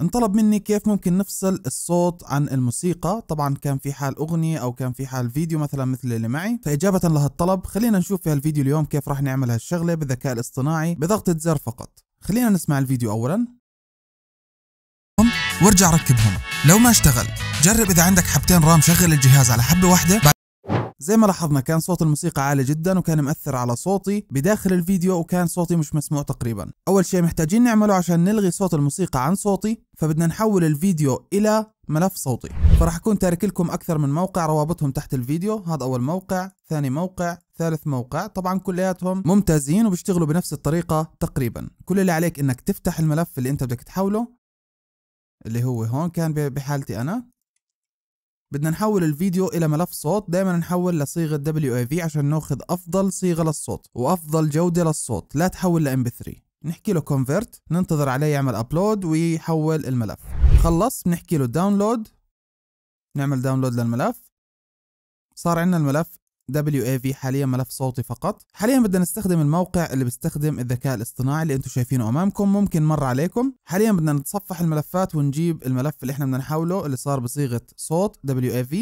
انطلب مني كيف ممكن نفصل الصوت عن الموسيقى طبعا كان في حال أغنية أو كان في حال فيديو مثلا مثل اللي معي فإجابة لهالطلب خلينا نشوف في هالفيديو اليوم كيف راح نعمل هالشغلة بالذكاء الاصطناعي بضغطة زر فقط خلينا نسمع الفيديو أولا وارجع ركبهم لو ما اشتغل جرب إذا عندك حبتين رام شغل الجهاز على حبة واحدة زي ما لاحظنا كان صوت الموسيقى عالي جدا وكان مأثر على صوتي بداخل الفيديو وكان صوتي مش مسموع تقريبا أول شيء محتاجين نعمله عشان نلغي صوت الموسيقى عن صوتي فبدنا نحول الفيديو إلى ملف صوتي فراح أكون تارك لكم أكثر من موقع روابطهم تحت الفيديو هذا أول موقع ثاني موقع ثالث موقع طبعا كلياتهم ممتازين وبيشتغلوا بنفس الطريقة تقريبا كل اللي عليك إنك تفتح الملف اللي أنت بدك تحوله اللي هو هون كان بحالتي أنا بدنا نحول الفيديو الى ملف صوت دائما نحول لصيغه WAV عشان ناخذ افضل صيغه للصوت وافضل جوده للصوت لا تحول ل MP3 نحكي له كونفرت ننتظر عليه يعمل ابلود ويحول الملف خلص بنحكي له داونلود نعمل داونلود للملف صار عندنا الملف WAV حاليا ملف صوتي فقط حاليا بدنا نستخدم الموقع اللي بيستخدم الذكاء الاصطناعي اللي انتم شايفينه امامكم ممكن مر عليكم حاليا بدنا نتصفح الملفات ونجيب الملف اللي احنا بدنا نحوله اللي صار بصيغه صوت WAV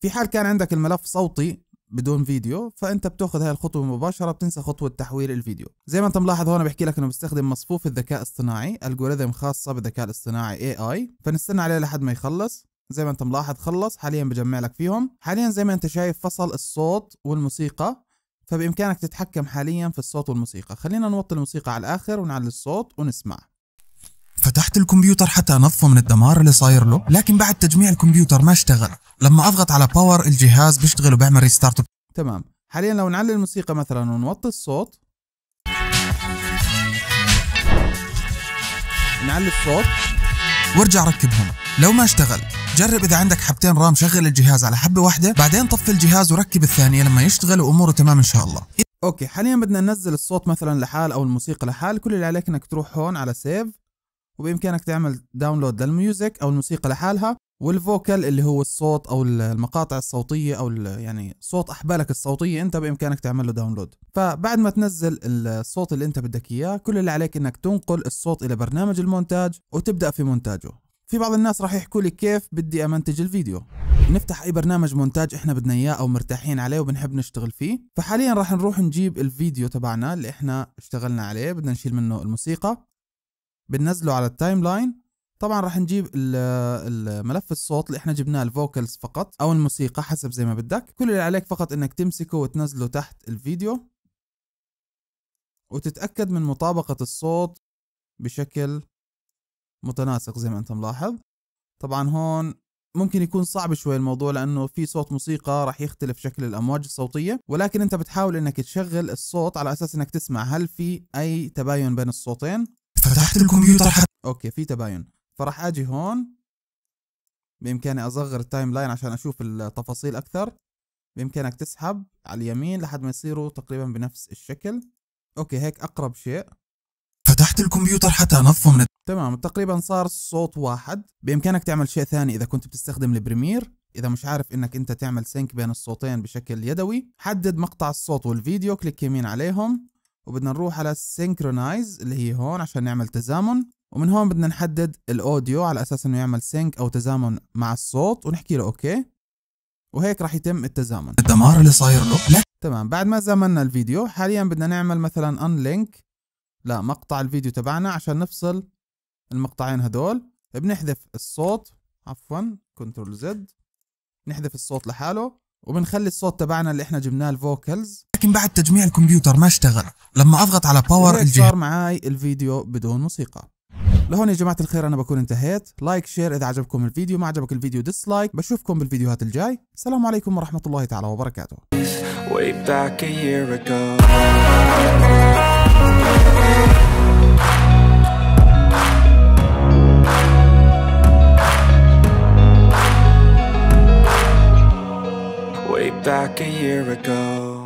في حال كان عندك الملف صوتي بدون فيديو فانت بتاخذ هاي الخطوه مباشره بتنسى خطوه تحويل الفيديو زي ما انت ملاحظ هون بحكي لك انه بيستخدم مصفوف الذكاء الاصطناعي الجوريثم خاصه بالذكاء الاصطناعي اي اي فنستنى عليه لحد ما يخلص زي ما انت ملاحظ خلص حاليا بجمع لك فيهم حاليا زي ما انت شايف فصل الصوت والموسيقى فبامكانك تتحكم حاليا في الصوت والموسيقى خلينا نوطي الموسيقى على الاخر ونعلي الصوت ونسمع فتحت الكمبيوتر حتى انظفه من الدمار اللي صاير له لكن بعد تجميع الكمبيوتر ما اشتغل لما اضغط على باور الجهاز بيشتغل وبيعمل ريستارت تمام حاليا لو نعلي الموسيقى مثلا ونوطي الصوت نعلي الصوت وارجع ركبهم لو ما اشتغل جرب اذا عندك حبتين رام شغل الجهاز على حبه واحده بعدين طفي الجهاز وركب الثانيه لما يشتغل واموره تمام ان شاء الله اوكي حاليا بدنا ننزل الصوت مثلا لحال او الموسيقى لحال كل اللي عليك انك تروح هون على سيف وبامكانك تعمل داونلود للميوزك او الموسيقى لحالها والفوكال اللي هو الصوت او المقاطع الصوتيه او يعني صوت احبالك الصوتيه انت بامكانك تعمل له داونلود فبعد ما تنزل الصوت اللي انت بدك اياه كل اللي عليك انك تنقل الصوت الى برنامج المونتاج وتبدا في مونتاجه في بعض الناس راح يحكوا لي كيف بدي امنتج الفيديو نفتح اي برنامج مونتاج احنا بدنا اياه او مرتاحين عليه وبنحب نشتغل فيه فحاليا راح نروح نجيب الفيديو تبعنا اللي احنا اشتغلنا عليه بدنا نشيل منه الموسيقى بننزله على التايم لاين طبعا راح نجيب ملف الصوت اللي احنا جبناه الفوكلز فقط او الموسيقى حسب زي ما بدك كل اللي عليك فقط انك تمسكه وتنزله تحت الفيديو وتتأكد من مطابقة الصوت بشكل متناسق زي ما انت ملاحظ طبعا هون ممكن يكون صعب شوي الموضوع لانه في صوت موسيقى راح يختلف شكل الامواج الصوتيه ولكن انت بتحاول انك تشغل الصوت على اساس انك تسمع هل في اي تباين بين الصوتين فتحت الكمبيوتر حتى اوكي في تباين فراح اجي هون بامكاني اصغر التايم لاين عشان اشوف التفاصيل اكثر بامكانك تسحب على اليمين لحد ما يصيروا تقريبا بنفس الشكل اوكي هيك اقرب شيء فتحت الكمبيوتر حتى انظم من تمام تقريبا صار صوت واحد بامكانك تعمل شيء ثاني اذا كنت بتستخدم البريمير اذا مش عارف انك انت تعمل سينك بين الصوتين بشكل يدوي حدد مقطع الصوت والفيديو كليك يمين عليهم وبدنا نروح على سينكرونايز اللي هي هون عشان نعمل تزامن ومن هون بدنا نحدد الاوديو على اساس انه يعمل سينك او تزامن مع الصوت ونحكي له اوكي وهيك راح يتم التزامن الدمار اللي صاير له تمام بعد ما زمننا الفيديو حاليا بدنا نعمل مثلا ان لينك لمقطع الفيديو تبعنا عشان نفصل المقطعين هدول بنحذف الصوت عفوا كنترول زد نحذف الصوت لحاله وبنخلي الصوت تبعنا اللي احنا جبناه الفوكلز لكن بعد تجميع الكمبيوتر ما اشتغل لما اضغط على باور الجهاز صار معي الفيديو بدون موسيقى لهون يا جماعه الخير انا بكون انتهيت لايك شير اذا عجبكم الفيديو ما عجبك الفيديو ديسلايك بشوفكم بالفيديوهات الجاي السلام عليكم ورحمه الله تعالى وبركاته Way back a year ago back a year ago